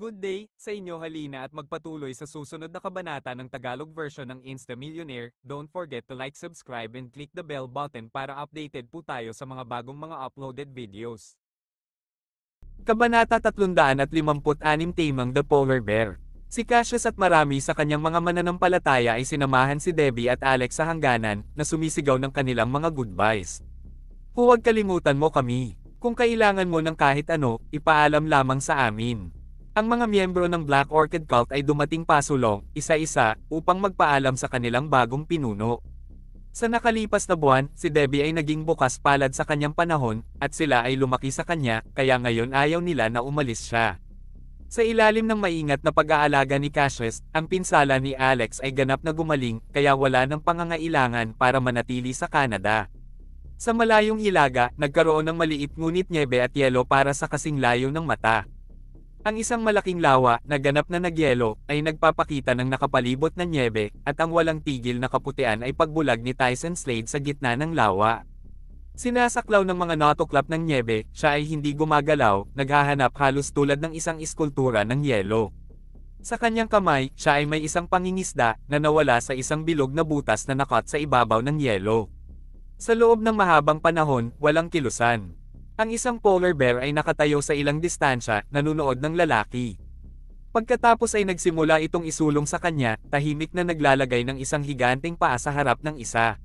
Good day sa inyo Halina at magpatuloy sa susunod na kabanata ng Tagalog version ng Insta Millionaire. Don't forget to like, subscribe and click the bell button para updated po tayo sa mga bagong mga uploaded videos. Kabanata 356 Timang The Polar Bear Si Cassius at marami sa kanyang mga mananampalataya ay sinamahan si Debbie at Alex sa hangganan na sumisigaw ng kanilang mga goodbyes. Huwag kalimutan mo kami. Kung kailangan mo ng kahit ano, ipaalam lamang sa amin. Ang mga miyembro ng Black Orchid Cult ay dumating pasulong, isa-isa, upang magpaalam sa kanilang bagong pinuno. Sa nakalipas na buwan, si Debbie ay naging bukas palad sa kanyang panahon, at sila ay lumaki sa kanya, kaya ngayon ayaw nila na umalis siya. Sa ilalim ng maingat na pag-aalaga ni Cassius, ang pinsala ni Alex ay ganap na gumaling, kaya wala ng pangangailangan para manatili sa Canada. Sa malayong ilaga, nagkaroon ng maliit ngunit niebe at yelo para sa kasing layo ng mata. Ang isang malaking lawa na ganap na nagyelo ay nagpapakita ng nakapalibot na nyebe at ang walang tigil na kaputian ay pagbulag ni Tyson Slade sa gitna ng lawa. Sinasaklaw ng mga notoklap ng nyebe, siya ay hindi gumagalaw, naghahanap halos tulad ng isang iskultura ng yelo. Sa kanyang kamay, siya ay may isang pangingisda na nawala sa isang bilog na butas na nakat sa ibabaw ng yelo. Sa loob ng mahabang panahon, walang kilusan. Ang isang polar bear ay nakatayo sa ilang distansya, nanunood ng lalaki. Pagkatapos ay nagsimula itong isulong sa kanya, tahimik na naglalagay ng isang higanteng paa sa harap ng isa.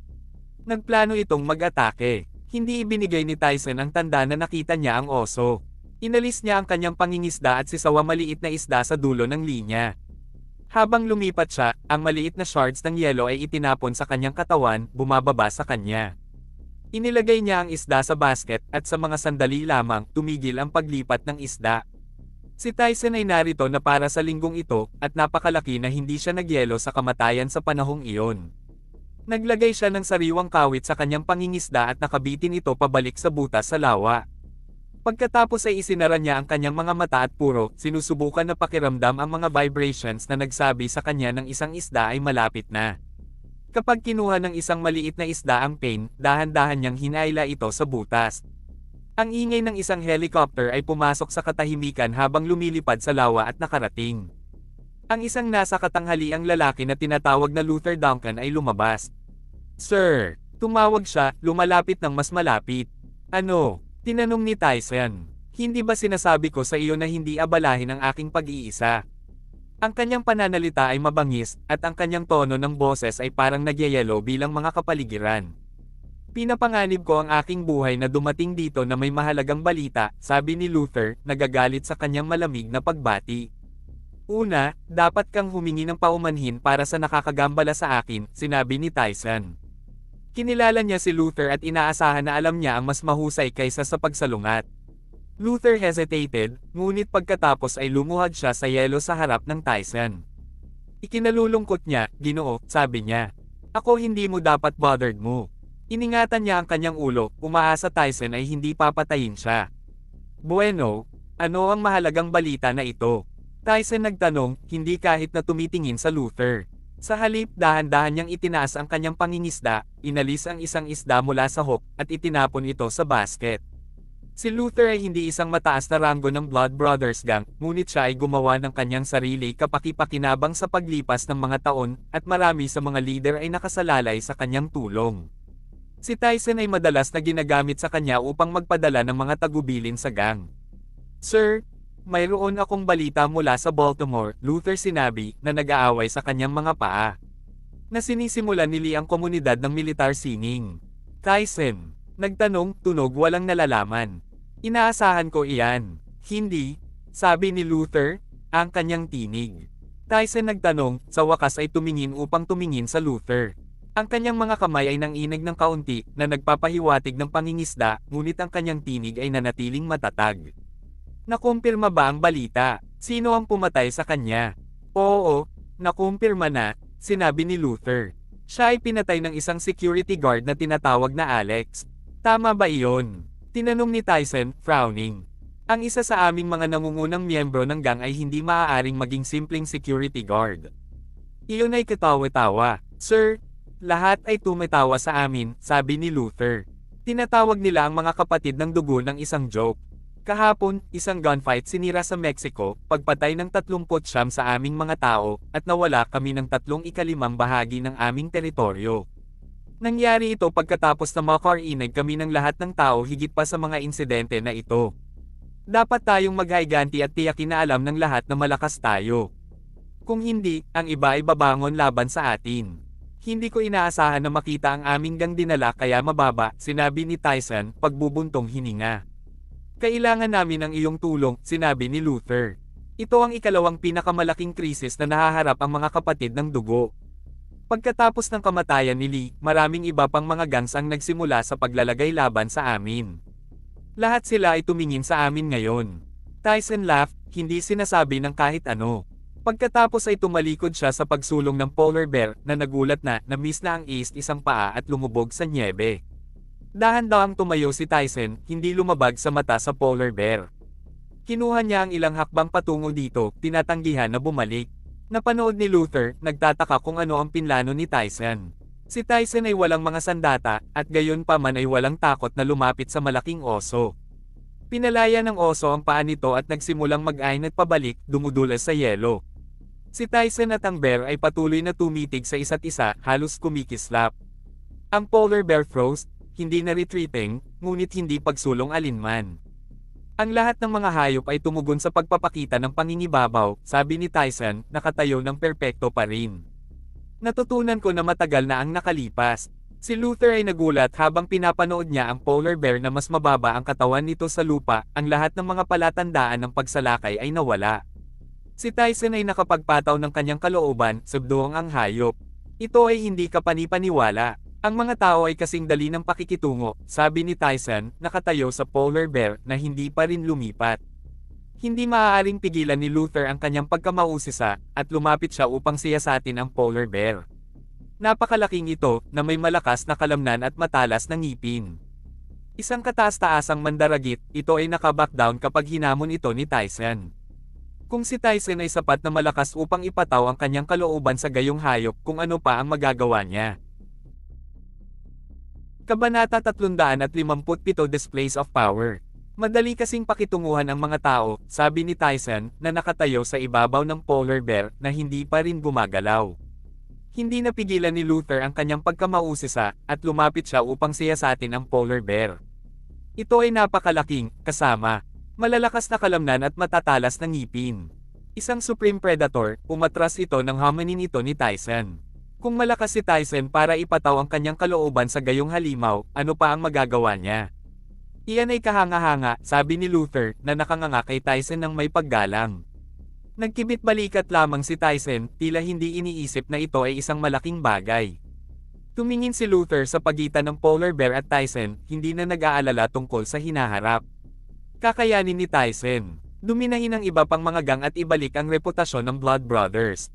Nagplano itong mag-atake. Hindi ibinigay ni Tyson ang tanda na nakita niya ang oso. Inalis niya ang kanyang pangingisda at sisawa maliit na isda sa dulo ng linya. Habang lumipat siya, ang maliit na shards ng yelo ay itinapon sa kanyang katawan, bumababa sa kanya. Inilagay niya ang isda sa basket at sa mga sandali lamang tumigil ang paglipat ng isda. Si Tyson ay narito na para sa linggong ito at napakalaki na hindi siya nagyelo sa kamatayan sa panahong iyon. Naglagay siya ng sariwang kawit sa kanyang pangingisda at nakabitin ito pabalik sa butas sa lawa. Pagkatapos ay isinara niya ang kanyang mga mata at puro, sinusubukan na pakiramdam ang mga vibrations na nagsabi sa kanya ng isang isda ay malapit na. Kapag kinuha ng isang maliit na isda ang pain, dahan-dahan niyang hinaila ito sa butas. Ang ingay ng isang helicopter ay pumasok sa katahimikan habang lumilipad sa lawa at nakarating. Ang isang nasa katanghali ang lalaki na tinatawag na Luther Duncan ay lumabas. Sir! Tumawag siya, lumalapit ng mas malapit. Ano? Tinanong ni Tyson. Hindi ba sinasabi ko sa iyo na hindi abalahin ang aking pag-iisa? Ang kanyang pananalita ay mabangis, at ang kanyang tono ng boses ay parang nagyayelo bilang mga kapaligiran. Pinapanganib ko ang aking buhay na dumating dito na may mahalagang balita, sabi ni Luther, nagagalit sa kanyang malamig na pagbati. Una, dapat kang humingi ng paumanhin para sa nakakagambala sa akin, sinabi ni Tyson. Kinilala niya si Luther at inaasahan na alam niya ang mas mahusay kaysa sa pagsalungat. Luther hesitated, ngunit pagkatapos ay lumuhad siya sa yelo sa harap ng Tyson. Ikinalulungkot niya, ginoo, sabi niya. Ako hindi mo dapat bothered mo. Iningatan niya ang kanyang ulo, umaasa Tyson ay hindi papatayin siya. Bueno, ano ang mahalagang balita na ito? Tyson nagtanong, hindi kahit na tumitingin sa Luther. Sa halip dahan-dahan niyang itinaas ang kanyang pangingisda, inalis ang isang isda mula sa hook, at itinapon ito sa basket. Si Luther ay hindi isang mataas na ranggo ng Blood Brothers gang, ngunit siya ay gumawa ng kanyang sarili kapakipakinabang sa paglipas ng mga taon, at marami sa mga leader ay nakasalalay sa kanyang tulong. Si Tyson ay madalas na ginagamit sa kanya upang magpadala ng mga tagubilin sa gang. Sir, mayroon akong balita mula sa Baltimore, Luther sinabi, na nag-aaway sa kanyang mga paa. Na sinisimulan nili ang komunidad ng militar singing. Tyson, nagtanong, tunog walang nalalaman. Inaasahan ko iyan. Hindi, sabi ni Luther, ang kanyang tinig. Tyson nagtanong, sa wakas ay tumingin upang tumingin sa Luther. Ang kanyang mga kamay ay nanginig ng kaunti na nagpapahiwatig ng pangingisda, ngunit ang kanyang tinig ay nanatiling matatag. Nakumpirma ba ang balita? Sino ang pumatay sa kanya? Oo, nakumpirma na, sinabi ni Luther. Siya ay pinatay ng isang security guard na tinatawag na Alex. Tama ba iyon? Tinanong ni Tyson, frowning. Ang isa sa aming mga nangungunang miyembro ng gang ay hindi maaaring maging simpleng security guard. Iyon ay katawa-tawa. Sir, lahat ay tumatawa sa amin, sabi ni Luther. Tinatawag nila ang mga kapatid ng dugo ng isang joke. Kahapon, isang gunfight sinira sa Mexico, pagpatay ng 30 sa aming mga tao, at nawala kami ng tatlong ikalimang bahagi ng aming teritoryo. Nangyari ito pagkatapos na makarinig kami ng lahat ng tao higit pa sa mga insidente na ito. Dapat tayong maghayganti at tiyakin na alam ng lahat na malakas tayo. Kung hindi, ang iba ay babangon laban sa atin. Hindi ko inaasahan na makita ang aming gang dinala kaya mababa, sinabi ni Tyson, pagbubuntong hininga. Kailangan namin ang iyong tulong, sinabi ni Luther. Ito ang ikalawang pinakamalaking krisis na nahaharap ang mga kapatid ng dugo. Pagkatapos ng kamatayan ni Lee, maraming iba pang mga gangs ang nagsimula sa paglalagay laban sa amin. Lahat sila ay tumingin sa amin ngayon. Tyson laughed, hindi sinasabi ng kahit ano. Pagkatapos ay tumalikod siya sa pagsulong ng polar bear na nagulat na na miss na ang east isang paa at lumubog sa niebe. Dahan-dahang tumayo si Tyson, hindi lumabag sa mata sa polar bear. Kinuha niya ang ilang hakbang patungo dito, tinatanggihan na bumalik. Napanood ni Luther, nagtataka kung ano ang pinlano ni Tyson. Si Tyson ay walang mga sandata, at gayon pa man ay walang takot na lumapit sa malaking oso. Pinalaya ng oso ang paa nito at nagsimulang mag-ain at pabalik, dumudulas sa yelo. Si Tyson at ang bear ay patuloy na tumitig sa isa't isa, halos kumikislap. Ang polar bear froze, hindi na retreating, ngunit hindi pagsulong alinman. Ang lahat ng mga hayop ay tumugon sa pagpapakita ng pangingibabaw, sabi ni Tyson, nakatayo ng perpekto pa rin. Natutunan ko na matagal na ang nakalipas. Si Luther ay nagulat habang pinapanood niya ang polar bear na mas mababa ang katawan nito sa lupa, ang lahat ng mga palatandaan ng pagsalakay ay nawala. Si Tyson ay nakapagpataw ng kanyang kalooban, subduang ang hayop. Ito ay hindi kapanipaniwala. Ang mga tao ay kasing dali ng pakikitungo, sabi ni Tyson, nakatayo sa polar bear na hindi pa rin lumipat. Hindi maaaring pigilan ni Luther ang kanyang pagkamausisa, at lumapit siya upang siyasatin ang polar bear. Napakalaking ito, na may malakas na kalamnan at matalas na ngipin. Isang kataas-taasang mandaragit, ito ay nakabackdown kapag hinamon ito ni Tyson. Kung si Tyson ay sapat na malakas upang ipataw ang kanyang kalooban sa gayong hayop kung ano pa ang magagawa niya. Kabanata 357 Displays of Power Madali kasing pakitunguhan ang mga tao, sabi ni Tyson, na nakatayo sa ibabaw ng polar bear na hindi pa rin gumagalaw. Hindi napigilan ni Luther ang kanyang pagkamausisa, at lumapit siya upang siyasatin ang polar bear. Ito ay napakalaking, kasama, malalakas na kalamnan at matatalas na ngipin. Isang supreme predator, umatras ito ng homonin ito ni Tyson. Kung malakas si Tyson para ipataw ang kanyang kalooban sa gayong halimaw, ano pa ang magagawa niya? Iyan ay kahanga-hanga, sabi ni Luther, na nakanganga kay Tyson ng may paggalang. Nagkibit balikat lamang si Tyson, tila hindi iniisip na ito ay isang malaking bagay. Tumingin si Luther sa pagitan ng polar bear at Tyson, hindi na nag-aalala tungkol sa hinaharap. Kakayanin ni Tyson. Duminahin ang iba pang mga gang at ibalik ang reputasyon ng Blood Brothers.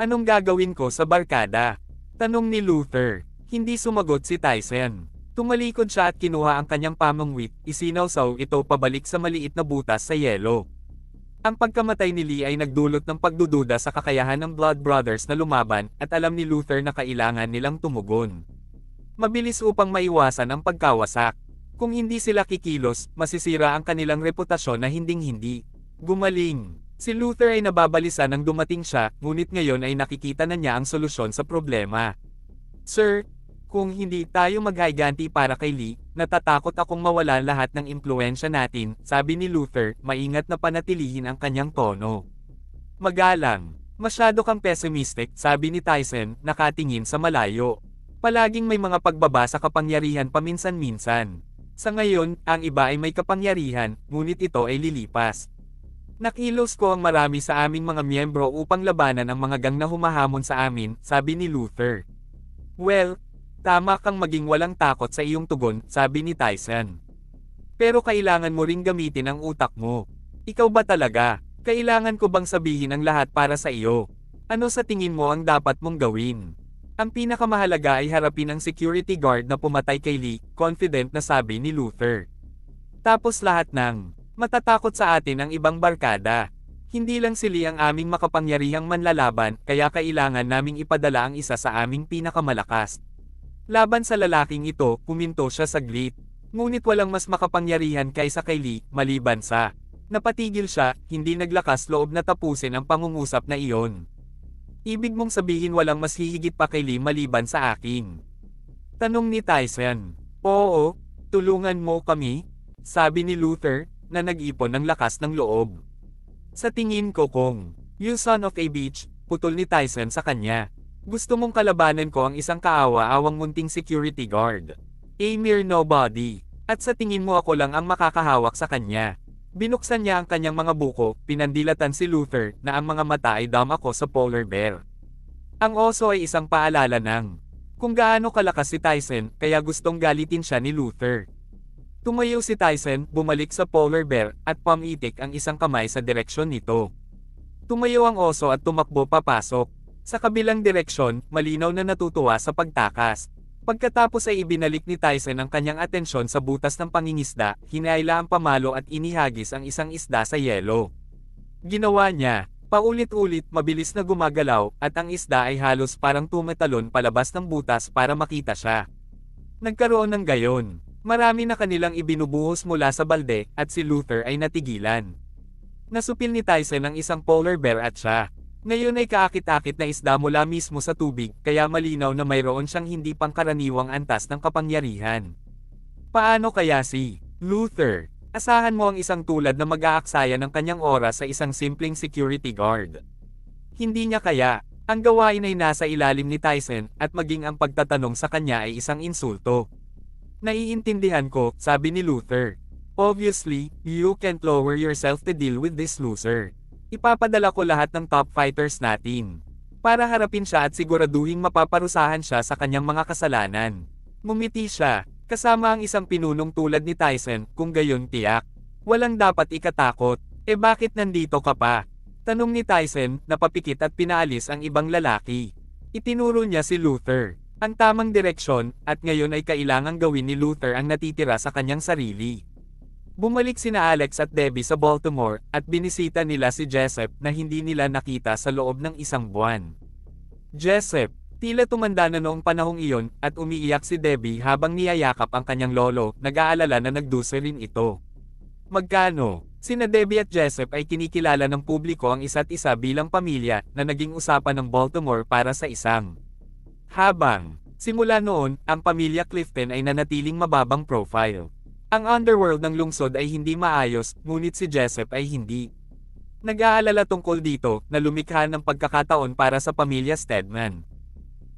Anong gagawin ko sa barkada? Tanong ni Luther. Hindi sumagot si Tyson. Tumalikod siya at kinuha ang kanyang pamangwit, isinawsaw ito pabalik sa maliit na butas sa yelo. Ang pagkamatay ni Lee ay nagdulot ng pagdududa sa kakayahan ng Blood Brothers na lumaban at alam ni Luther na kailangan nilang tumugon. Mabilis upang maiwasan ang pagkawasak. Kung hindi sila kikilos, masisira ang kanilang reputasyon na hinding-hindi. Gumaling! Si Luther ay nababalisa nang dumating siya, ngunit ngayon ay nakikita na niya ang solusyon sa problema. Sir, kung hindi tayo maghiganti para kay Lee, natatakot akong mawala lahat ng impluensya natin, sabi ni Luther, maingat na panatilihin ang kanyang tono. Magalang, masyado kang pessimistic, sabi ni Tyson, nakatingin sa malayo. Palaging may mga pagbaba sa kapangyarihan paminsan-minsan. Sa ngayon, ang iba ay may kapangyarihan, ngunit ito ay lilipas. Nakilos ko ang marami sa aming mga miyembro upang labanan ang mga gang na humahamon sa amin, sabi ni Luther. Well, tama kang maging walang takot sa iyong tugon, sabi ni Tyson. Pero kailangan mo ring gamitin ang utak mo. Ikaw ba talaga? Kailangan ko bang sabihin ang lahat para sa iyo? Ano sa tingin mo ang dapat mong gawin? Ang pinakamahalaga ay harapin ang security guard na pumatay kay Lee, confident na sabi ni Luther. Tapos lahat ng Matatakot sa atin ang ibang barkada. Hindi lang sili ang aming makapangyarihang manlalaban, kaya kailangan naming ipadala ang isa sa aming pinakamalakas. Laban sa lalaking ito, puminto siya saglit. Ngunit walang mas makapangyarihan kaysa kay Lee, maliban sa. Napatigil siya, hindi naglakas loob na tapusin ang pangungusap na iyon. Ibig mong sabihin walang mas hihigit pa kay Lee maliban sa akin. Tanong ni Tyson. Oo, tulungan mo kami? Sabi ni Luther, na nag-ipon ng lakas ng loob. Sa tingin ko kung, you son of a bitch, putol ni Tyson sa kanya. Gusto mong kalabanan ko ang isang kaawa-awang munting security guard. A mere nobody. At sa tingin mo ako lang ang makakahawak sa kanya. Binuksan niya ang kanyang mga buko, pinandilatan si Luther na ang mga mata ay dam ako sa polar bear. Ang oso ay isang paalala ng kung gaano kalakas si Tyson kaya gustong galitin siya ni Luther. Tumayo si Tyson, bumalik sa polar bear, at pumitik ang isang kamay sa direksyon nito. Tumayo ang oso at tumakbo papasok. Sa kabilang direksyon, malinaw na natutuwa sa pagtakas. Pagkatapos ay ibinalik ni Tyson ang kanyang atensyon sa butas ng pangingisda, hinaila ang pamalo at inihagis ang isang isda sa yelo. Ginawa niya, paulit-ulit mabilis na gumagalaw, at ang isda ay halos parang tumatalon palabas ng butas para makita siya. Nagkaroon ng gayon. Marami na kanilang ibinubuhos mula sa balde, at si Luther ay natigilan. Nasupil ni Tyson ang isang polar bear at siya. Ngayon ay kaakit-akit na isda mula mismo sa tubig, kaya malinaw na mayroon siyang hindi pangkaraniwang antas ng kapangyarihan. Paano kaya si Luther? Asahan mo ang isang tulad na mag-aaksaya ng kanyang oras sa isang simpleng security guard. Hindi niya kaya, ang gawain ay nasa ilalim ni Tyson, at maging ang pagtatanong sa kanya ay isang insulto. Naiintindihan ko, sabi ni Luther. Obviously, you can't lower yourself to deal with this loser. Ipapadala ko lahat ng top fighters natin. Para harapin siya at siguraduhin mapaparusahan siya sa kanyang mga kasalanan. Mumiti siya, kasama ang isang pinunong tulad ni Tyson, kung gayon tiyak. Walang dapat ikatakot, eh bakit nandito ka pa? Tanong ni Tyson, napapikit at pinaalis ang ibang lalaki. Itinuro niya si Luther ang tamang direksyon, at ngayon ay kailangang gawin ni Luther ang natitira sa kanyang sarili. Bumalik sina Alex at Debbie sa Baltimore, at binisita nila si Jessup na hindi nila nakita sa loob ng isang buwan. Jessup, tila tumanda na noong panahong iyon, at umiiyak si Debbie habang niyayakap ang kanyang lolo, nag-aalala na nagdusa rin ito. Magkano? Sina Debbie at Jessup ay kinikilala ng publiko ang isa't isa bilang pamilya na naging usapan ng Baltimore para sa isang habang, simula noon, ang pamilya Clifton ay nanatiling mababang profile. Ang underworld ng lungsod ay hindi maayos, ngunit si Jessup ay hindi. Nag-aalala tungkol dito, na lumikha ng pagkakataon para sa pamilya Stedman.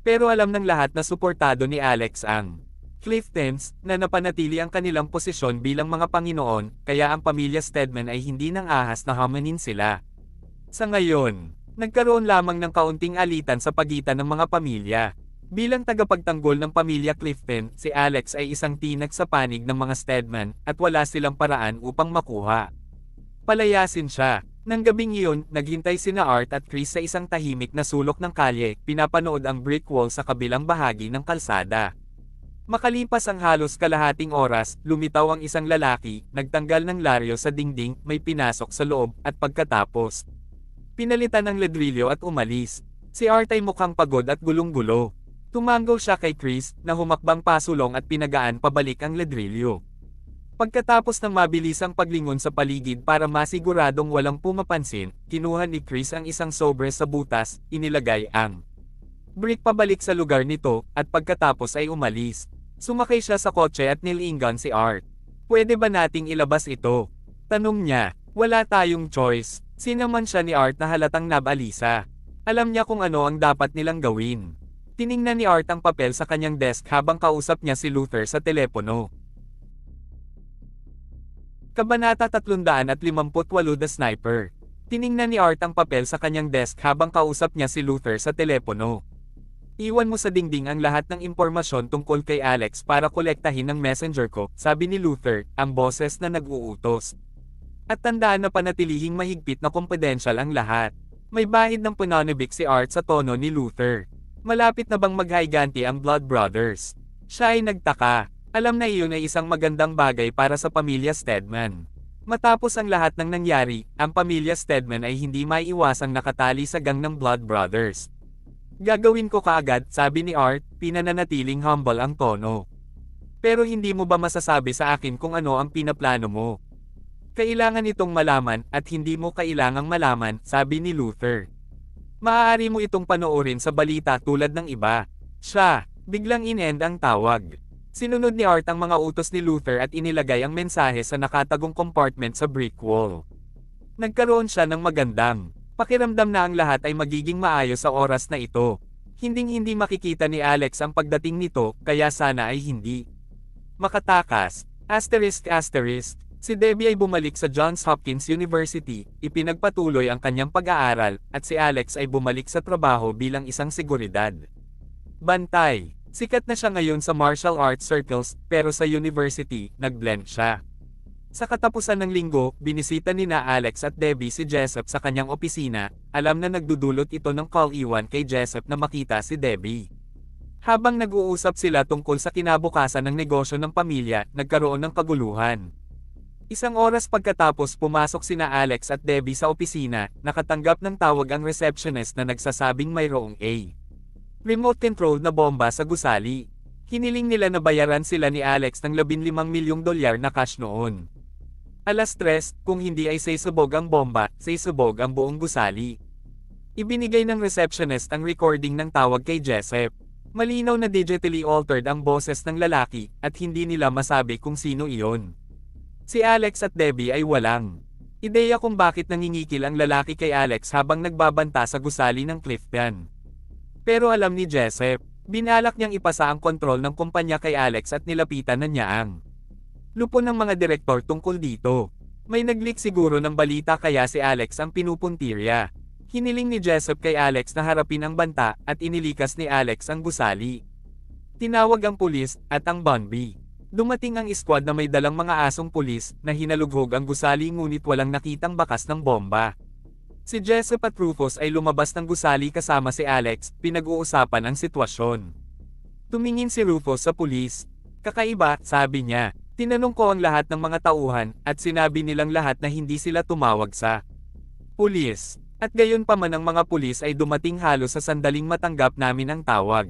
Pero alam ng lahat na suportado ni Alex ang Cliftons, na napanatili ang kanilang posisyon bilang mga Panginoon, kaya ang pamilya Stedman ay hindi nang ahas na hamanin sila. Sa ngayon, Nagkaroon lamang ng kaunting alitan sa pagitan ng mga pamilya. Bilang tagapagtanggol ng pamilya Clifton, si Alex ay isang tinag sa panig ng mga Steadman at wala silang paraan upang makuha. Palayasin siya. Nang gabing iyon, naghintay sina Art at Chris sa isang tahimik na sulok ng kalye, pinapanood ang brick wall sa kabilang bahagi ng kalsada. Makalipas ang halos kalahating oras, lumitaw ang isang lalaki, nagtanggal ng laryo sa dingding, may pinasok sa loob, at pagkatapos, Pinalitan ang ladrilyo at umalis. Si Art ay mukhang pagod at gulong-gulo. Tumanggo siya kay Chris, na humakbang pasulong at pinagaan pabalik ang ladrilyo. Pagkatapos ng mabilisang paglingon sa paligid para masiguradong walang pumapansin, kinuha ni Chris ang isang sobre sa butas, inilagay ang brick pabalik sa lugar nito, at pagkatapos ay umalis. Sumakay siya sa kotse at nilinggan si Art. Pwede ba nating ilabas ito? Tanong niya, wala tayong choice. Sinaman siya ni Art na halatang nabalisa. Alam niya kung ano ang dapat nilang gawin. Tiningnan ni Art ang papel sa kanyang desk habang kausap niya si Luther sa telepono. Kabanata 358 The Sniper Tiningnan ni Art ang papel sa kanyang desk habang kausap niya si Luther sa telepono. Iwan mo sa dingding ang lahat ng impormasyon tungkol kay Alex para kolektahin ng messenger ko, sabi ni Luther, ang boses na nag-uutos. At tandaan na panatilihing mahigpit na confidential ang lahat. May bahid ng pananabik si Art sa tono ni Luther. Malapit na bang maghayganti ang Blood Brothers? Siya ay nagtaka. Alam na iyon ay isang magandang bagay para sa pamilya Stedman. Matapos ang lahat ng nangyari, ang pamilya Stedman ay hindi maiiwasang nakatali sa gang ng Blood Brothers. Gagawin ko kaagad, sabi ni Art, pinananatiling humble ang tono. Pero hindi mo ba masasabi sa akin kung ano ang pinaplano mo? Kailangan itong malaman at hindi mo kailangang malaman, sabi ni Luther. Maaari mo itong panoorin sa balita tulad ng iba. Siya, biglang inend ang tawag. Sinunod ni Art ang mga utos ni Luther at inilagay ang mensahe sa nakatagong compartment sa brick wall. Nagkaroon siya ng magandang pakiramdam na ang lahat ay magiging maayos sa oras na ito. Hinding-hindi makikita ni Alex ang pagdating nito, kaya sana ay hindi. Makatakas, asterisk asterisk, Si Debbie ay bumalik sa Johns Hopkins University, ipinagpatuloy ang kanyang pag-aaral, at si Alex ay bumalik sa trabaho bilang isang seguridad. Bantay, sikat na siya ngayon sa martial arts circles, pero sa university, nag-blend siya. Sa katapusan ng linggo, binisita ni na Alex at Debbie si Jessup sa kanyang opisina, alam na nagdudulot ito ng call iwan kay Jessup na makita si Debbie. Habang nag-uusap sila tungkol sa kinabukasan ng negosyo ng pamilya, nagkaroon ng kaguluhan. Isang oras pagkatapos pumasok sina Alex at Debbie sa opisina, nakatanggap ng tawag ang receptionist na nagsasabing mayroong A. Remote control na bomba sa gusali. Hiniling nila na bayaran sila ni Alex ng 15 milyong dolyar na cash noon. Alas tres, kung hindi ay sasabog ang bomba, sasabog ang buong gusali. Ibinigay ng receptionist ang recording ng tawag kay Jessep. Malinaw na digitally altered ang boses ng lalaki, at hindi nila masabi kung sino iyon. Si Alex at Debbie ay walang ideya kung bakit nangingikil ang lalaki kay Alex habang nagbabanta sa gusali ng Clifton. Pero alam ni Jessep, binalak niyang ipasa ang kontrol ng kumpanya kay Alex at nilapitan na niya ang lupo ng mga direktor tungkol dito. May nag-leak siguro ng balita kaya si Alex ang pinupuntirya. Hiniling ni Jessep kay Alex na harapin ang banta at inilikas ni Alex ang gusali. Tinawag ang pulis at ang Bonby. Dumating ang squad na may dalang mga asong pulis, na hinalughog ang gusali ngunit walang nakitang bakas ng bomba. Si Jessup at Rufus ay lumabas ng gusali kasama si Alex, pinag-uusapan ang sitwasyon. Tumingin si Rufus sa pulis. Kakaiba, sabi niya. Tinanong ko ang lahat ng mga tauhan, at sinabi nilang lahat na hindi sila tumawag sa pulis. At gayon pa man ang mga pulis ay dumating halos sa sandaling matanggap namin ang tawag.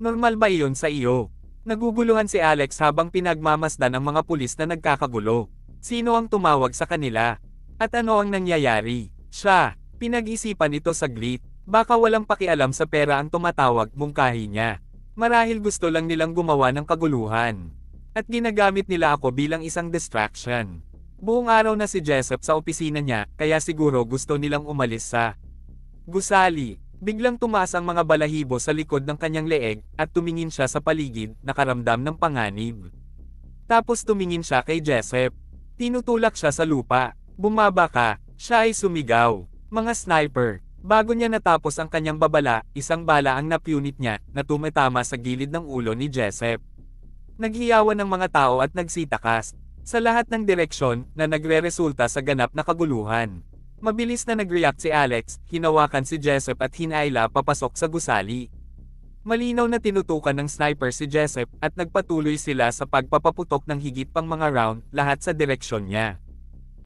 Normal ba iyon sa iyo? Naguguluhan si Alex habang pinagmamasdan ang mga pulis na nagkakagulo. Sino ang tumawag sa kanila? At ano ang nangyayari? Siya, pinag-isipan ito saglit. Baka walang pakialam sa pera ang tumatawag mungkahi niya. Marahil gusto lang nilang gumawa ng kaguluhan. At ginagamit nila ako bilang isang distraction. Buong araw na si Jessup sa opisina niya, kaya siguro gusto nilang umalis sa gusali. Biglang tumaas ang mga balahibo sa likod ng kanyang leeg, at tumingin siya sa paligid, na karamdam ng panganib. Tapos tumingin siya kay Jessep. Tinutulak siya sa lupa. Bumaba ka, siya ay sumigaw. Mga sniper. Bago niya natapos ang kanyang babala, isang bala ang napunit niya, na tumatama sa gilid ng ulo ni Jessep. Naghiyawan ng mga tao at nagsitakas. Sa lahat ng direksyon, na nagre-resulta sa ganap na kaguluhan. Mabilis na nag-react si Alex, hinawakan si Jessup at hinaila papasok sa gusali. Malinaw na tinutukan ng sniper si Jessup at nagpatuloy sila sa pagpapaputok ng higit pang mga round, lahat sa direksyon niya.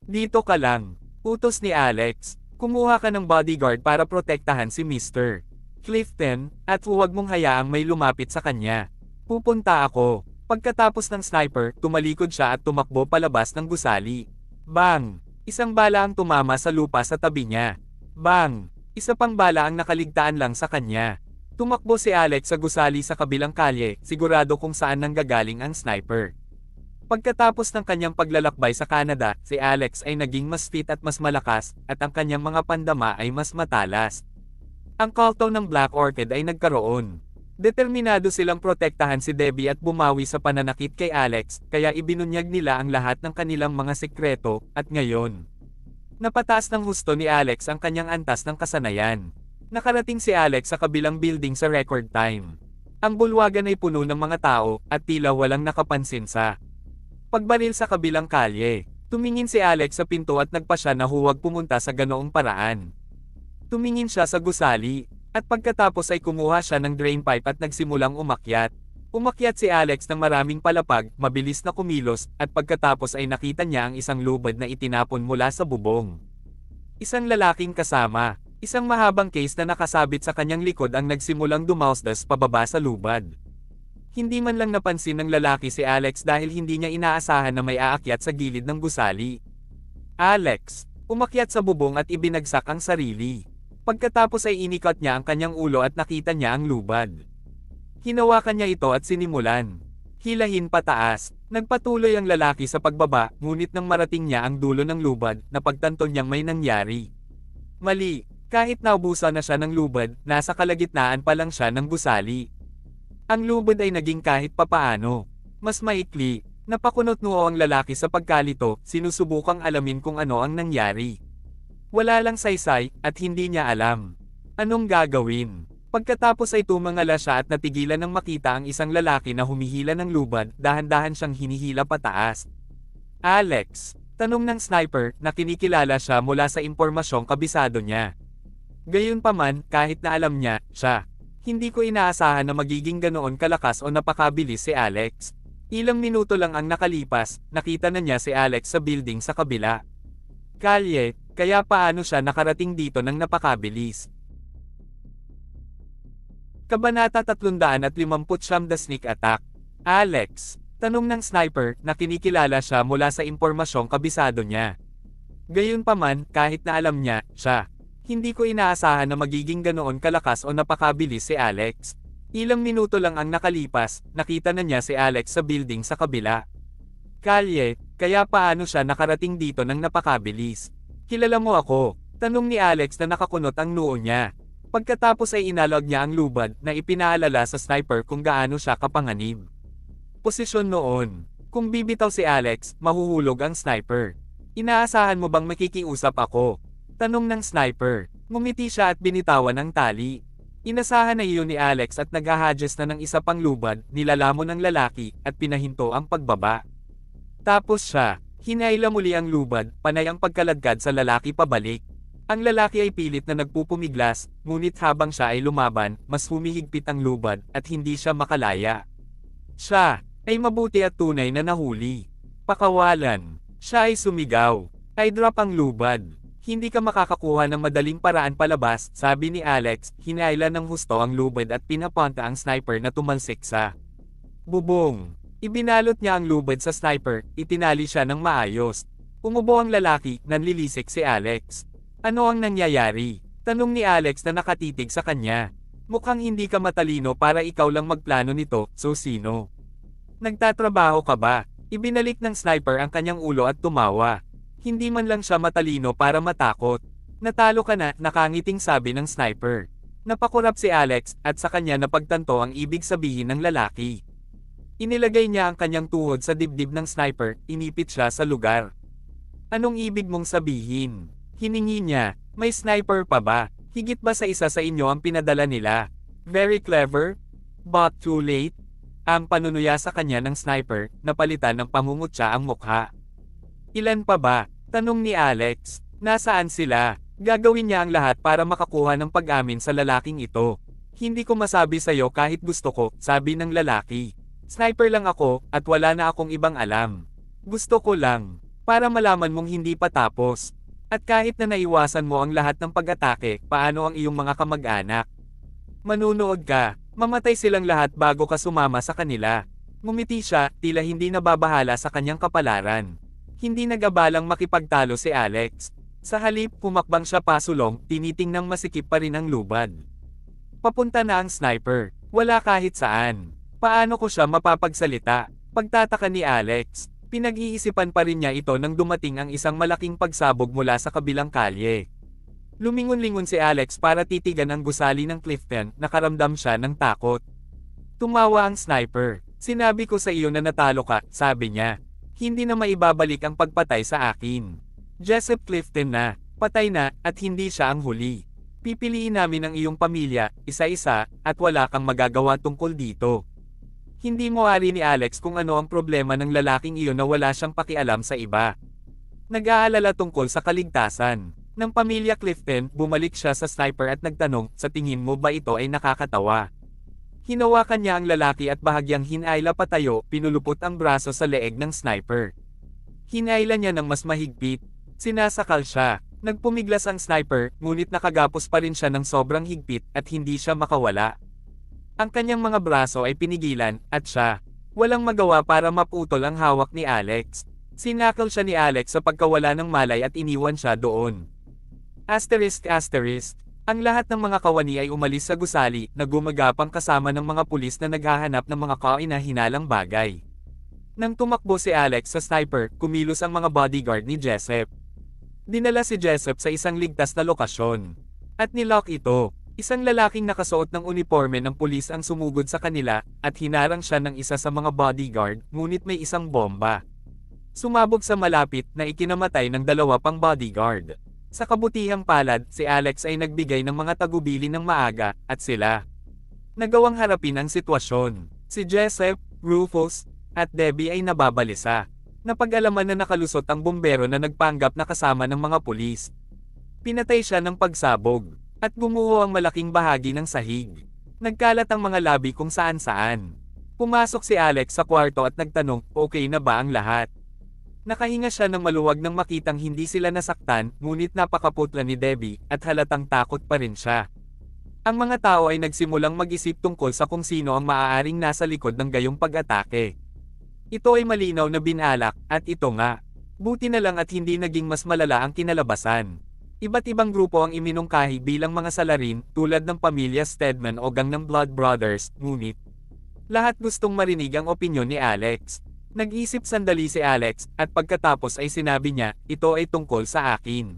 Dito ka lang, utos ni Alex, kumuha ka ng bodyguard para protektahan si Mr. Clifton, at huwag mong hayaang may lumapit sa kanya. Pupunta ako. Pagkatapos ng sniper, tumalikod siya at tumakbo palabas ng gusali. Bang! Isang bala ang tumama sa lupa sa tabi niya. Bang! Isa pang bala ang nakaligtaan lang sa kanya. Tumakbo si Alex sa gusali sa kabilang kalye, sigurado kung saan nanggagaling ang sniper. Pagkatapos ng kanyang paglalakbay sa Canada, si Alex ay naging mas fit at mas malakas, at ang kanyang mga pandama ay mas matalas. Ang kaltaw ng Black Orchid ay nagkaroon Determinado silang protektahan si Debbie at bumawi sa pananakit kay Alex, kaya ibinunyag nila ang lahat ng kanilang mga sekreto, at ngayon. Napataas ng husto ni Alex ang kanyang antas ng kasanayan. Nakarating si Alex sa kabilang building sa record time. Ang bulwagan ay puno ng mga tao, at tila walang nakapansin sa pagbaril sa kabilang kalye. Tumingin si Alex sa pinto at nagpa siya na huwag pumunta sa ganoong paraan. Tumingin siya sa gusali, at pagkatapos ay kumuha siya ng drain pipe at nagsimulang umakyat. Umakyat si Alex ng maraming palapag, mabilis na kumilos, at pagkatapos ay nakita niya ang isang lubad na itinapon mula sa bubong. Isang lalaking kasama, isang mahabang case na nakasabit sa kanyang likod ang nagsimulang dumausdas pababa sa lubad. Hindi man lang napansin ng lalaki si Alex dahil hindi niya inaasahan na may aakyat sa gilid ng gusali. Alex, umakyat sa bubong at ibinagsak ang sarili. Pagkatapos ay inikot niya ang kanyang ulo at nakita niya ang lubad. Hinawakan niya ito at sinimulan. Hilahin pataas, nagpatuloy ang lalaki sa pagbaba, ngunit nang marating niya ang dulo ng lubad, napagtanto niyang may nangyari. Mali, kahit naubusan na siya ng lubad, nasa kalagitnaan pa lang siya ng gusali. Ang lubad ay naging kahit papaano. Mas maikli, napakunot noo ang lalaki sa pagkalito, sinusubukang alamin kung ano ang nangyari. Wala lang saysay, at hindi niya alam. Anong gagawin? Pagkatapos ay tumangala siya at natigilan nang makita ang isang lalaki na humihila ng lubad, dahan-dahan siyang hinihila pataas. Alex, tanong ng sniper, na kinikilala siya mula sa impormasyong kabisado niya. Gayunpaman, kahit na alam niya, siya. Hindi ko inaasahan na magiging ganoon kalakas o napakabilis si Alex. Ilang minuto lang ang nakalipas, nakita na niya si Alex sa building sa kabila. Kalye, kaya paano siya nakarating dito ng napakabilis? Kabanata 359 The Sneak Attack Alex, tanong ng sniper na kinikilala siya mula sa impormasyong kabisado niya. Gayunpaman, kahit na alam niya, siya. Hindi ko inaasahan na magiging ganoon kalakas o napakabilis si Alex. Ilang minuto lang ang nakalipas, nakita na niya si Alex sa building sa kabila. Kalye, kaya paano siya nakarating dito ng napakabilis? Kilala mo ako, tanong ni Alex na nakakunot ang noo niya. Pagkatapos ay inalog niya ang lubad na ipinaalala sa sniper kung gaano siya kapanganib. Posisyon noon. Kung bibitaw si Alex, mahuhulog ang sniper. Inaasahan mo bang makikiusap ako? Tanong ng sniper. Ngumiti siya at binitawan ng tali. Inasahan na iyon ni Alex at naghahadges na ng isa pang lubad, nilalamon ng lalaki, at pinahinto ang pagbaba. Tapos siya, Hinayla muli ang lubad, panay ang pagkalagkad sa lalaki pabalik. Ang lalaki ay pilit na nagpupumiglas, ngunit habang siya ay lumaban, mas humihigpit ang lubad, at hindi siya makalaya. Siya, ay mabuti at tunay na nahuli. Pakawalan. Siya ay sumigaw. I drop ang lubad. Hindi ka makakakuha ng madaling paraan palabas, sabi ni Alex, hinailan ng husto ang lubad at pinapunta ang sniper na tumalsik sa bubong. Ibinalot niya ang lubid sa sniper, itinali siya ng maayos. Umubo ang lalaki, nanlilisik si Alex. Ano ang nangyayari? Tanong ni Alex na nakatitig sa kanya. Mukhang hindi ka matalino para ikaw lang magplano nito, so sino? Nagtatrabaho ka ba? Ibinalik ng sniper ang kanyang ulo at tumawa. Hindi man lang siya matalino para matakot. Natalo ka na, nakangiting sabi ng sniper. Napakurap si Alex, at sa kanya napagtanto ang ibig sabihin ng lalaki. Inilagay niya ang kanyang tuhod sa dibdib ng sniper, inipit siya sa lugar. Anong ibig mong sabihin? Hiningi niya, may sniper pa ba? Higit ba sa isa sa inyo ang pinadala nila? Very clever? But too late? Ang panunuya sa kanya ng sniper, napalitan ng pangungutya ang mukha. Ilan pa ba? Tanong ni Alex, nasaan sila? Gagawin niya ang lahat para makakuha ng pag-amin sa lalaking ito. Hindi ko masabi sa'yo kahit gusto ko, sabi ng lalaki. Sniper lang ako, at wala na akong ibang alam. Gusto ko lang, para malaman mong hindi pa tapos. At kahit na naiwasan mo ang lahat ng pag-atake, paano ang iyong mga kamag-anak? Manunood ka, mamatay silang lahat bago ka sumama sa kanila. Ngumiti siya, tila hindi nababahala sa kanyang kapalaran. Hindi nagabalang makipagtalo si Alex. Sa halip, pumakbang siya pasulong, tinitingnang masikip pa rin ang lubad. Papunta na ang sniper, wala kahit saan. Paano ko siya mapapagsalita? Pagtataka ni Alex, pinag-iisipan pa rin niya ito nang dumating ang isang malaking pagsabog mula sa kabilang kalye. Lumingon-lingon si Alex para titigan ang gusali ng Clifton, nakaramdam siya ng takot. Tumawa ang sniper. Sinabi ko sa iyo na natalo ka, sabi niya. Hindi na maibabalik ang pagpatay sa akin. Jessup Clifton na, patay na, at hindi siya ang huli. Pipiliin namin ang iyong pamilya, isa-isa, at wala kang magagawa tungkol dito. Hindi mo ari ni Alex kung ano ang problema ng lalaking iyon na wala siyang pakialam sa iba. Nag-aalala tungkol sa kaligtasan. Nang pamilya Clifton, bumalik siya sa sniper at nagtanong, sa tingin mo ba ito ay nakakatawa? Hinawakan niya ang lalaki at bahagyang hinayla patayo, pinulupot ang braso sa leeg ng sniper. Hinayla niya ng mas mahigpit. Sinasakal siya. Nagpumiglas ang sniper, ngunit nakagapos pa rin siya ng sobrang higpit at hindi siya makawala. Ang kanyang mga braso ay pinigilan, at siya, walang magawa para maputol ang hawak ni Alex. Sinakal siya ni Alex sa pagkawala ng malay at iniwan siya doon. Asterisk asterisk, ang lahat ng mga kawani ay umalis sa gusali na gumagapang kasama ng mga pulis na naghahanap ng mga kawin na hinalang bagay. Nang tumakbo si Alex sa sniper, kumilos ang mga bodyguard ni Jessup. Dinala si Jessup sa isang ligtas na lokasyon. At nilock ito. Isang lalaking nakasuot ng uniforme ng pulis ang sumugod sa kanila, at hinarang siya ng isa sa mga bodyguard, ngunit may isang bomba. Sumabog sa malapit na ikinamatay ng dalawa pang bodyguard. Sa kabutihang palad, si Alex ay nagbigay ng mga tagubili ng maaga, at sila. Nagawang harapin ang sitwasyon. Si Joseph, Rufus, at Debbie ay nababalisa. Napag-alaman na nakalusot ang bombero na nagpanggap na kasama ng mga pulis. Pinatay siya ng pagsabog. At bumuo ang malaking bahagi ng sahig. Nagkalat ang mga labi kung saan-saan. Pumasok si Alex sa kwarto at nagtanong, okay na ba ang lahat? Nakahinga siya ng maluwag nang makitang hindi sila nasaktan, ngunit napakaputla ni Debbie, at halatang takot pa rin siya. Ang mga tao ay nagsimulang mag-isip tungkol sa kung sino ang maaaring nasa likod ng gayong pag-atake. Ito ay malinaw na binalak, at ito nga. Buti na lang at hindi naging mas malala ang kinalabasan. Iba't ibang grupo ang iminungkahi bilang mga salarin, tulad ng pamilya Stedman o gang ng Blood Brothers, ngunit lahat gustong marinig ang opinyon ni Alex. Nag-isip sandali si Alex, at pagkatapos ay sinabi niya, ito ay tungkol sa akin.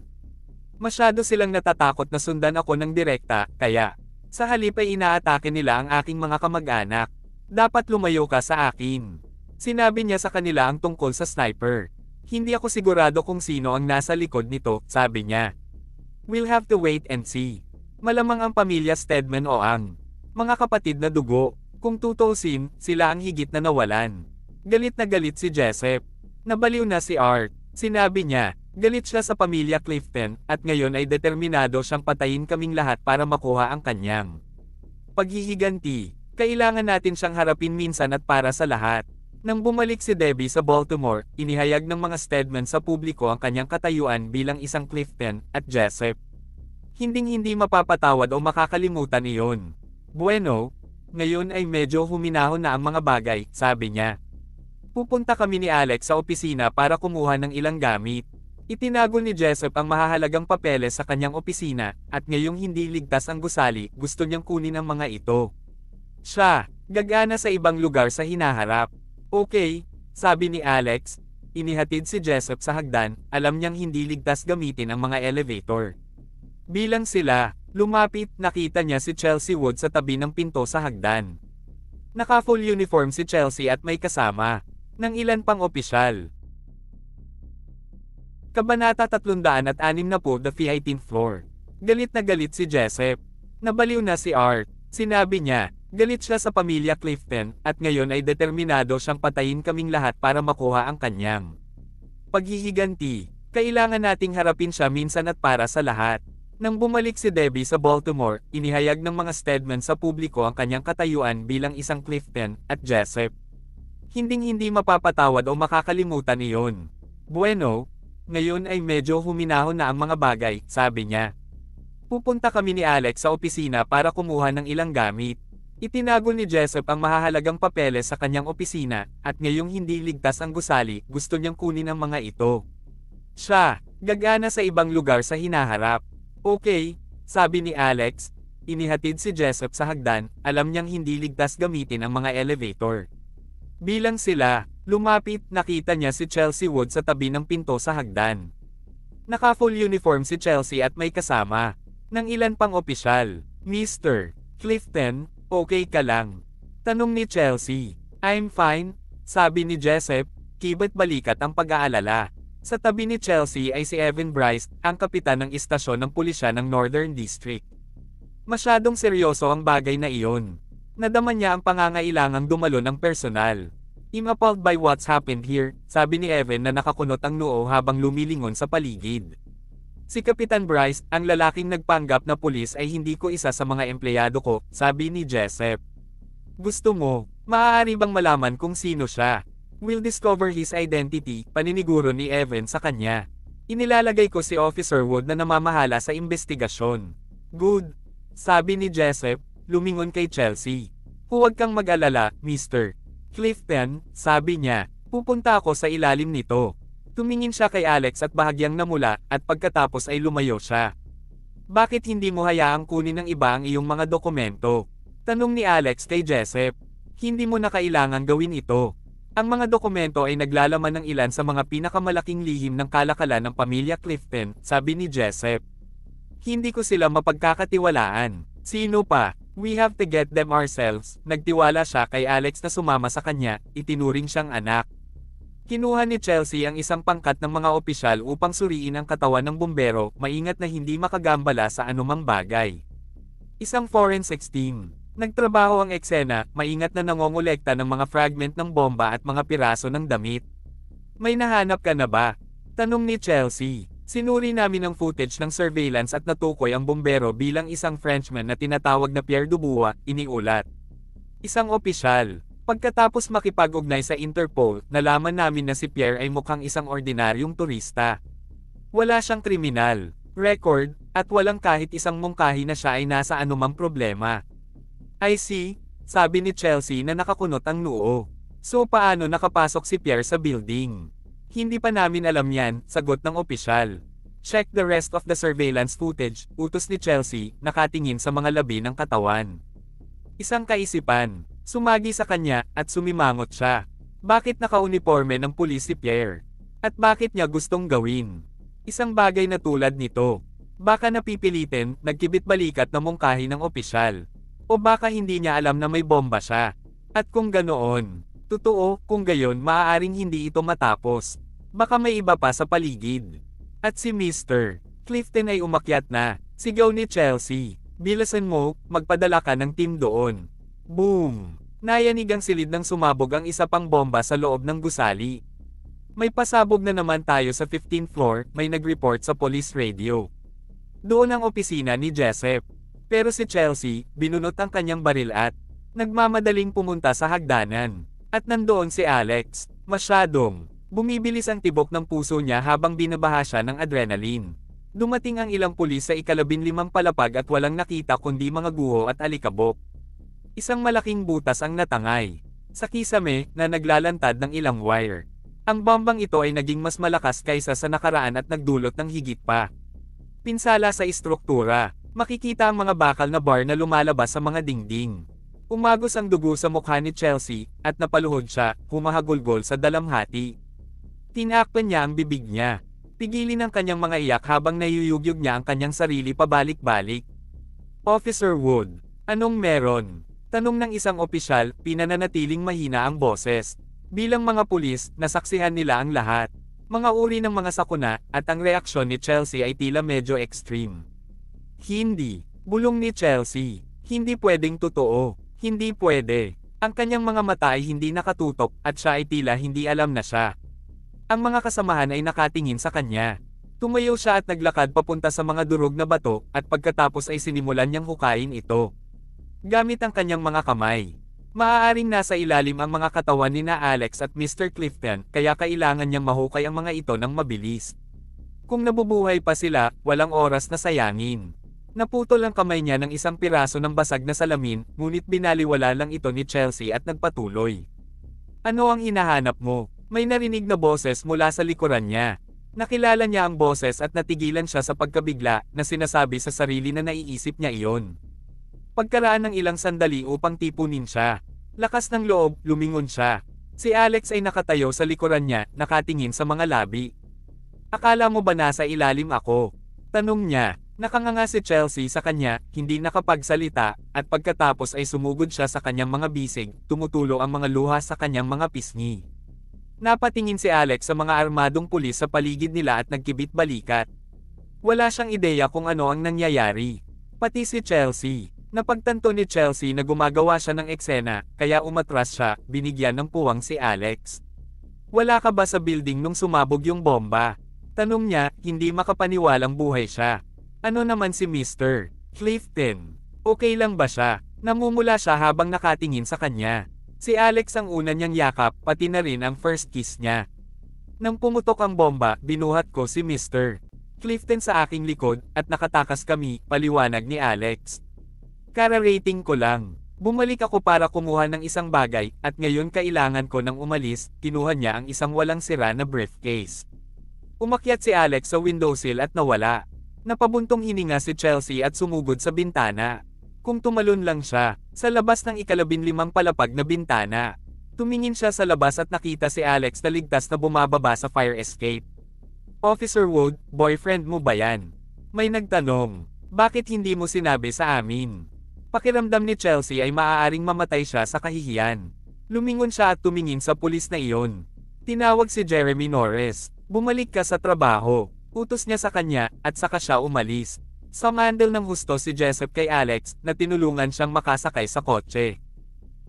Masyado silang natatakot na sundan ako ng direkta, kaya, sa halip ay inaatake nila ang aking mga kamag-anak. Dapat lumayo ka sa akin. Sinabi niya sa kanila ang tungkol sa sniper. Hindi ako sigurado kung sino ang nasa likod nito, sabi niya. We'll have to wait and see. Malamang ang pamilya Stedman o ang mga kapatid na dugo, kung tutusin, sila ang higit na nawalan. Galit na galit si Jessep. Nabaliw na si Art. Sinabi niya, galit siya sa pamilya Clifton, at ngayon ay determinado siyang patayin kaming lahat para makuha ang kanyang paghihiganti. Kailangan natin siyang harapin minsan at para sa lahat. Nang bumalik si Debbie sa Baltimore, inihayag ng mga statement sa publiko ang kanyang katayuan bilang isang Clifton at Jessup. Hinding-hindi mapapatawad o makakalimutan iyon. Bueno, ngayon ay medyo huminahon na ang mga bagay, sabi niya. Pupunta kami ni Alex sa opisina para kumuha ng ilang gamit. Itinago ni Jessup ang mahahalagang papeles sa kanyang opisina, at ngayong hindi ligtas ang gusali, gusto niyang kunin ang mga ito. Siya, gagana sa ibang lugar sa hinaharap. Okay, sabi ni Alex, inihatid si Jessup sa hagdan, alam niyang hindi ligtas gamitin ang mga elevator. Bilang sila, lumapit nakita niya si Chelsea Wood sa tabi ng pinto sa hagdan. Naka full uniform si Chelsea at may kasama, ng ilan pang opisyal. Kabanata 360 na po the 18th floor. Galit na galit si Jessup. Nabaliw na si Art, sinabi niya, Galit siya sa pamilya Clifton, at ngayon ay determinado siyang patayin kaming lahat para makuha ang kanyang paghihiganti. Kailangan nating harapin siya minsan at para sa lahat. Nang bumalik si Debbie sa Baltimore, inihayag ng mga Stedman sa publiko ang kanyang katayuan bilang isang Clifton at Jessup. Hinding-hindi mapapatawad o makakalimutan iyon. Bueno, ngayon ay medyo huminahon na ang mga bagay, sabi niya. Pupunta kami ni Alex sa opisina para kumuha ng ilang gamit. Itinago ni Jessup ang mahahalagang papeles sa kanyang opisina, at ngayong hindi ligtas ang gusali, gusto niyang kunin ang mga ito. Siya, gagana sa ibang lugar sa hinaharap. Okay, sabi ni Alex, inihatid si Jessup sa hagdan, alam niyang hindi ligtas gamitin ang mga elevator. Bilang sila, lumapit nakita niya si Chelsea Wood sa tabi ng pinto sa hagdan. Naka full uniform si Chelsea at may kasama ng ilan pang opisyal. Mr. Clifton, Okay ka lang. Tanong ni Chelsea. I'm fine, sabi ni Jesep, kibat balikat ang pag-aalala. Sa tabi ni Chelsea ay si Evan Bryce, ang kapitan ng istasyon ng pulisya ng Northern District. Masyadong seryoso ang bagay na iyon. Nadama niya ang pangangailangang dumalo ng personal. I'm appalled by what's happened here, sabi ni Evan na nakakunot ang noo habang lumilingon sa paligid. Si Kapitan Bryce, ang lalaking nagpanggap na pulis ay hindi ko isa sa mga empleyado ko, sabi ni Jessep. Gusto mo, maaari bang malaman kung sino siya? Will discover his identity, paniniguro ni Evan sa kanya. Inilalagay ko si Officer Wood na namamahala sa investigasyon. Good. Sabi ni Jessep, lumingon kay Chelsea. Huwag kang mag-alala, Mr. Clifton, sabi niya, pupunta ako sa ilalim nito. Tumingin siya kay Alex at bahagyang namula, at pagkatapos ay lumayo siya. Bakit hindi mo hayaang kunin ng iba ang iyong mga dokumento? Tanong ni Alex kay Jessep. Hindi mo na kailangan gawin ito. Ang mga dokumento ay naglalaman ng ilan sa mga pinakamalaking lihim ng kalakalan ng pamilya Clifton, sabi ni Jessep. Hindi ko sila mapagkakatiwalaan. Sino pa? We have to get them ourselves. Nagtiwala siya kay Alex na sumama sa kanya, itinuring siyang anak. Kinuha ni Chelsea ang isang pangkat ng mga opisyal upang suriin ang katawan ng bombero, maingat na hindi makagambala sa anumang bagay. Isang forensics team. Nagtrabaho ang eksena, maingat na nangongolekta ng mga fragment ng bomba at mga piraso ng damit. May nahanap ka na ba? Tanong ni Chelsea. Sinuri namin ang footage ng surveillance at natukoy ang bombero bilang isang Frenchman na tinatawag na Pierre Dubois, iniulat. Isang opisyal, Pagkatapos makipag-ugnay sa Interpol, nalaman namin na si Pierre ay mukhang isang ordinaryong turista. Wala siyang kriminal, record, at walang kahit isang mungkahi na siya ay nasa anumang problema. I see, sabi ni Chelsea na nakakunot ang noo. So paano nakapasok si Pierre sa building? Hindi pa namin alam yan, sagot ng opisyal. Check the rest of the surveillance footage, utos ni Chelsea, nakatingin sa mga labi ng katawan. Isang kaisipan, Sumagi sa kanya, at sumimangot siya. Bakit nakauniforme ng pulis si Pierre? At bakit niya gustong gawin? Isang bagay na tulad nito. Baka napipilitin, nagkibit-balikat na mungkahi ng opisyal. O baka hindi niya alam na may bomba siya. At kung ganoon, totoo, kung gayon maaaring hindi ito matapos. Baka may iba pa sa paligid. At si Mr. Clifton ay umakyat na, sigaw ni Chelsea, bilasan mo, magpadala ka ng team doon. Boom! Nayanig ang silid nang sumabog ang isa pang bomba sa loob ng gusali. May pasabog na naman tayo sa 15th floor, may nag-report sa police radio. Doon ang opisina ni Jessep. Pero si Chelsea, binunot ang kanyang baril at nagmamadaling pumunta sa hagdanan. At nandoon si Alex, masyadong bumibilis ang tibok ng puso niya habang binabaha siya ng adrenaline. Dumating ang ilang pulis sa ikalabinlimang palapag at walang nakita kundi mga guho at alikabok isang malaking butas ang natangay. Sa kisame, na naglalantad ng ilang wire. Ang bombang ito ay naging mas malakas kaysa sa nakaraan at nagdulot ng higit pa. Pinsala sa istruktura, makikita ang mga bakal na bar na lumalabas sa mga dingding. Umagos ang dugo sa mukha ni Chelsea, at napaluhod siya, humahagulgol sa dalamhati. Tinaakpan niya ang bibig niya. Pigilin ang kanyang mga iyak habang nayuyugyog niya ang kanyang sarili pabalik-balik. Officer Wood, anong meron? Tanong ng isang opisyal, pinananatiling mahina ang boses. Bilang mga pulis, nasaksihan nila ang lahat. Mga uri ng mga sakuna, at ang reaksyon ni Chelsea ay tila medyo extreme. Hindi. Bulong ni Chelsea. Hindi pwedeng totoo. Hindi pwede. Ang kanyang mga mata ay hindi nakatutok, at siya ay tila hindi alam na siya. Ang mga kasamahan ay nakatingin sa kanya. Tumayo siya at naglakad papunta sa mga durog na bato, at pagkatapos ay sinimulan niyang hukain ito gamit ang kanyang mga kamay. Maaaring nasa ilalim ang mga katawan ni na Alex at Mr. Clifton kaya kailangan niyang mahukay ang mga ito ng mabilis. Kung nabubuhay pa sila, walang oras na sayangin. Naputol ang kamay niya ng isang piraso ng basag na salamin, ngunit binaliwala lang ito ni Chelsea at nagpatuloy. Ano ang inahanap mo? May narinig na boses mula sa likuran niya. Nakilala niya ang boses at natigilan siya sa pagkabigla na sinasabi sa sarili na naiisip niya iyon. Pagkaraan ng ilang sandali upang tipunin siya. Lakas ng loob, lumingon siya. Si Alex ay nakatayo sa likuran niya, nakatingin sa mga labi. Akala mo ba nasa ilalim ako? Tanong niya. Nakanganga si Chelsea sa kanya, hindi nakapagsalita, at pagkatapos ay sumugod siya sa kanyang mga bisig, tumutulo ang mga luha sa kanyang mga pisngi. Napatingin si Alex sa mga armadong pulis sa paligid nila at nagkibit balikat. Wala siyang ideya kung ano ang nangyayari. Pati si Chelsea. Napagtanto ni Chelsea na gumagawa siya ng eksena, kaya umatras siya, binigyan ng puwang si Alex. Wala ka ba sa building nung sumabog yung bomba? Tanong niya, hindi makapaniwalang buhay siya. Ano naman si Mr. Clifton? Okay lang ba siya? Namumula siya habang nakatingin sa kanya. Si Alex ang una niyang yakap, pati na rin ang first kiss niya. Nang pumutok ang bomba, binuhat ko si Mr. Clifton sa aking likod, at nakatakas kami, paliwanag ni Alex. Kararating ko lang. Bumalik ako para kumuha ng isang bagay, at ngayon kailangan ko nang umalis, kinuha niya ang isang walang sira na briefcase. Umakyat si Alex sa windowsill at nawala. Napabuntong hininga si Chelsea at sumugod sa bintana. Kung tumalon lang siya, sa labas ng ikalabinlimang palapag na bintana. Tumingin siya sa labas at nakita si Alex na ligtas na bumababa sa fire escape. Officer Wood, boyfriend mo ba yan? May nagtanong, bakit hindi mo sinabi sa amin? Pakiramdam ni Chelsea ay maaaring mamatay siya sa kahihiyan. Lumingon siya at tumingin sa pulis na iyon. Tinawag si Jeremy Norris. Bumalik ka sa trabaho. Utos niya sa kanya, at saka siya umalis. Sa Samandal ng husto si Jessup kay Alex, na tinulungan siyang makasakay sa kotse.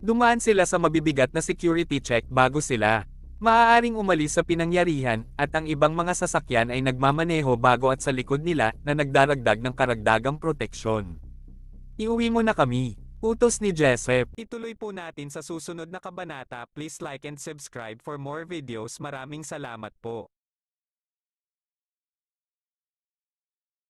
Dumaan sila sa mabibigat na security check bago sila. Maaaring umalis sa pinangyarihan, at ang ibang mga sasakyan ay nagmamaneho bago at sa likod nila na nagdaragdag ng karagdagang proteksyon. Iuwi mo na kami. Utos ni Jessep. Ituloy po natin sa susunod na kabanata. Please like and subscribe for more videos. Maraming salamat po.